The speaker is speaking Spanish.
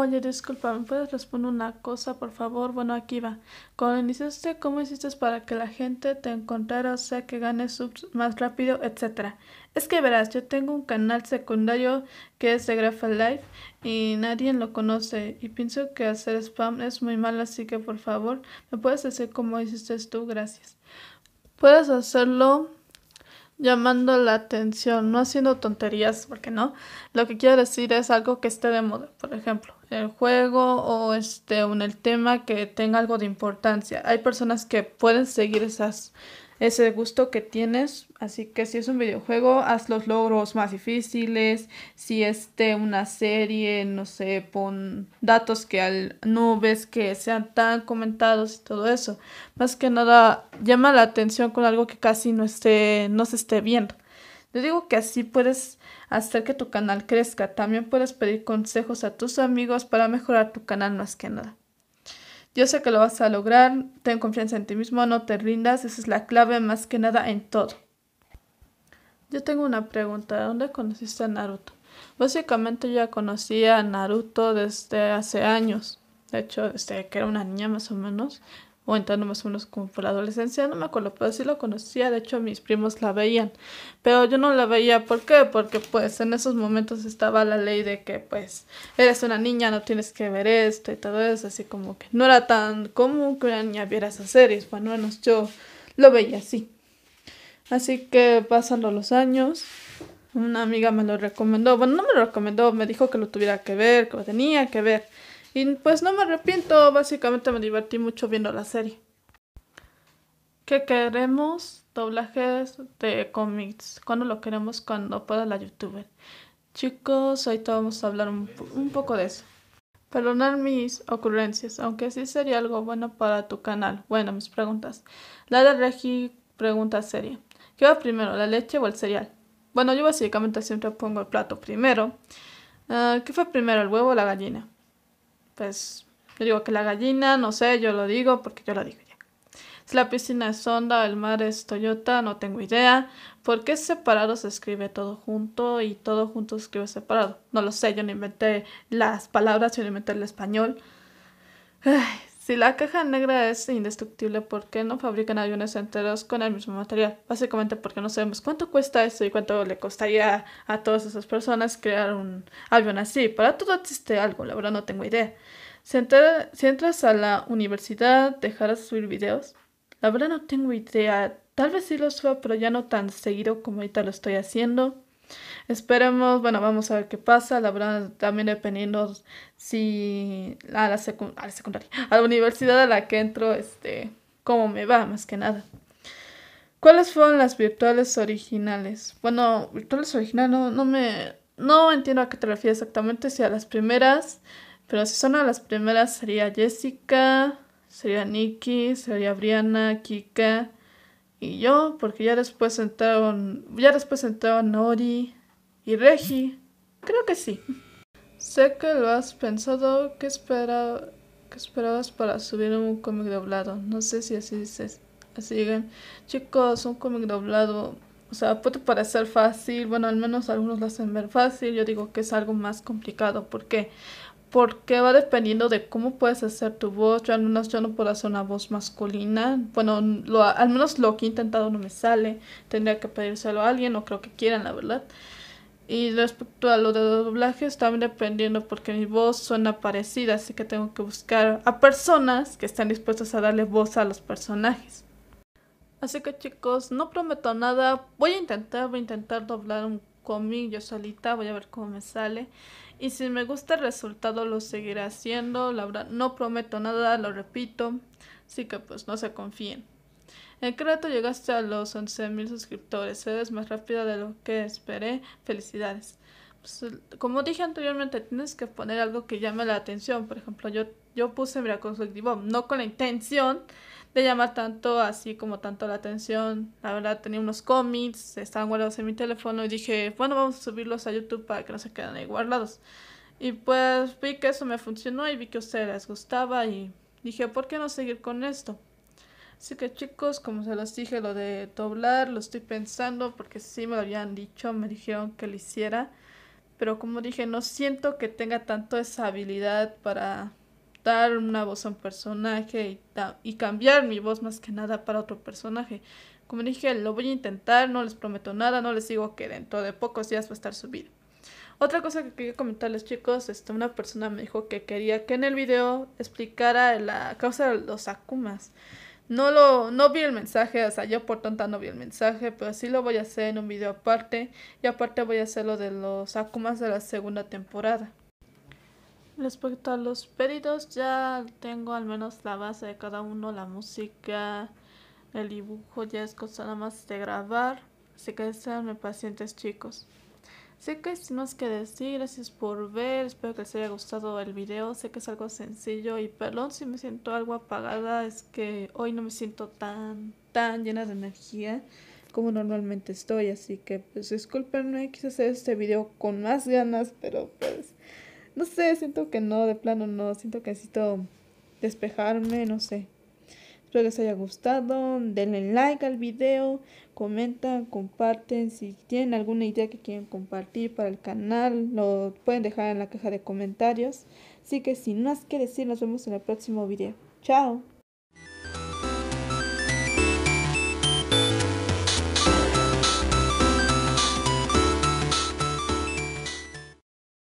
Oye, disculpa, ¿me puedes responder una cosa, por favor? Bueno, aquí va. Cuando iniciaste, ¿cómo hiciste para que la gente te encontrara, o sea, que ganes subs más rápido, etcétera? Es que verás, yo tengo un canal secundario que es de Grafa y nadie lo conoce y pienso que hacer spam es muy malo, así que por favor, ¿me puedes decir cómo hiciste tú? Gracias. Puedes hacerlo llamando la atención, no haciendo tonterías, porque no. Lo que quiero decir es algo que esté de moda, por ejemplo, el juego o este, un, el tema que tenga algo de importancia. Hay personas que pueden seguir esas ese gusto que tienes. Así que si es un videojuego, haz los logros más difíciles. Si es una serie, no sé, pon datos que al, no ves que sean tan comentados y todo eso. Más que nada, llama la atención con algo que casi no, esté, no se esté viendo. Yo digo que así puedes hacer que tu canal crezca. También puedes pedir consejos a tus amigos para mejorar tu canal más que nada. Yo sé que lo vas a lograr, ten confianza en ti mismo, no te rindas, esa es la clave más que nada en todo. Yo tengo una pregunta, ¿dónde conociste a Naruto? Básicamente yo ya conocía a Naruto desde hace años, de hecho desde que era una niña más o menos, o entrando más o menos como por la adolescencia, no me acuerdo, pero sí lo conocía, de hecho mis primos la veían, pero yo no la veía, ¿por qué? Porque pues en esos momentos estaba la ley de que pues eres una niña, no tienes que ver esto y todo eso, así como que no era tan común que una niña viera esas series, bueno, menos yo lo veía así. Así que pasando los años, una amiga me lo recomendó, bueno, no me lo recomendó, me dijo que lo tuviera que ver, que lo tenía que ver. Y pues no me arrepiento, básicamente me divertí mucho viendo la serie. ¿Qué queremos? Doblajes de cómics. ¿Cuándo lo queremos? Cuando pueda la youtuber. Chicos, ahorita vamos a hablar un, poco de eso. Perdonar mis ocurrencias, aunque sí sería algo bueno para tu canal. Bueno, mis preguntas. La de Regi, pregunta seria. ¿Qué va primero, la leche o el cereal? Bueno, yo básicamente siempre pongo el plato primero. Ah, ¿Qué fue primero, el huevo o la gallina? pues yo digo que la gallina, no sé, yo lo digo porque yo lo digo ya. Si la piscina es Honda, el mar es Toyota, no tengo idea. ¿Por qué separado se escribe todo junto y todo junto se escribe separado? No lo sé, yo no inventé las palabras, yo no inventé el español. Ay, si la caja negra es indestructible, ¿por qué no fabrican aviones enteros con el mismo material? Básicamente porque no sabemos cuánto cuesta eso y cuánto le costaría a todas esas personas crear un avión así. Para todo existe algo, la verdad no tengo idea. Si, entras a la universidad, dejarás subir videos. La verdad no tengo idea. Tal vez sí lo suba, pero ya no tan seguido como ahorita lo estoy haciendo. Esperemos, bueno, vamos a ver qué pasa, la verdad, también dependiendo si a la, secundaria, a la universidad a la que entro, este, cómo me va, más que nada. ¿Cuáles fueron las virtuales originales? Bueno, virtuales originales no, me... No entiendo a qué te refieres exactamente, si a las primeras, pero si son a las primeras sería Jessica, sería Nikki, sería Brianna, Kika, y yo, porque ya después entraron, ya después entraron Ori y Regi. Creo que sí. Sé que lo has pensado, ¿qué, espera, qué esperabas para subir un cómic doblado? No sé si así dices. Así llegan, chicos, un cómic doblado. O sea, puede parecer fácil, bueno, al menos algunos lo hacen ver fácil. Yo digo que es algo más complicado. ¿Por qué? porque va dependiendo de cómo puedes hacer tu voz. Yo al menos no puedo hacer una voz masculina. Bueno, lo, al menos lo que he intentado no me sale. Tendría que pedírselo a alguien, o creo que quieran, la verdad. Y respecto a lo de doblaje, doblajes, también dependiendo porque mi voz suena parecida, así que tengo que buscar a personas que están dispuestas a darle voz a los personajes. Así que chicos, no prometo nada, voy a intentar, voy a intentar doblar un comí yo solita, voy a ver cómo me sale. Y si me gusta el resultado lo seguiré haciendo, la verdad no prometo nada, lo repito, así que pues no se confíen. En rato llegaste a los 11.000 suscriptores, eres más rápida de lo que esperé, felicidades. Pues, como dije anteriormente, tienes que poner algo que llame la atención, por ejemplo, yo, yo puse su Collective no con la intención de llamar tanto así como tanto la atención. La verdad tenía unos cómics, estaban guardados en mi teléfono y dije, bueno, vamos a subirlos a YouTube para que no se queden ahí guardados. Y pues vi que eso me funcionó y vi que a ustedes les gustaba y dije, ¿por qué no seguir con esto? Así que chicos, como se los dije, lo de doblar lo estoy pensando porque sí me lo habían dicho, me dijeron que lo hiciera. Pero como dije, no siento que tenga tanto esa habilidad para Dar una voz a un personaje y, cambiar mi voz más que nada para otro personaje. Como dije, lo voy a intentar, no les prometo nada, no les digo que dentro de pocos días va a estar subido. Otra cosa que quería comentarles chicos, este, una persona me dijo que quería que en el video explicara la causa de los akumas. No lo, no vi el mensaje, o sea, yo por tonta no vi el mensaje, pero sí lo voy a hacer en un video aparte. Y aparte voy a hacer lo de los Akumas de la segunda temporada. Respecto a los pedidos, ya tengo al menos la base de cada uno, la música, el dibujo, ya es cosa nada más de grabar. Así que sean pacientes chicos. Sé que es más que decir, gracias por ver, espero que les haya gustado el video, sé que es algo sencillo y perdón si me siento algo apagada, es que hoy no me siento tan, tan llena de energía como normalmente estoy, así que pues discúlpenme, quise hacer este video con más ganas, pero pues no sé, siento que no, de plano no. Siento que necesito despejarme, no sé. Espero que les haya gustado. Denle like al video, comentan, comparten. Si tienen alguna idea que quieren compartir para el canal, lo pueden dejar en la caja de comentarios. Así que sin más que decir, nos vemos en el próximo video. Chao.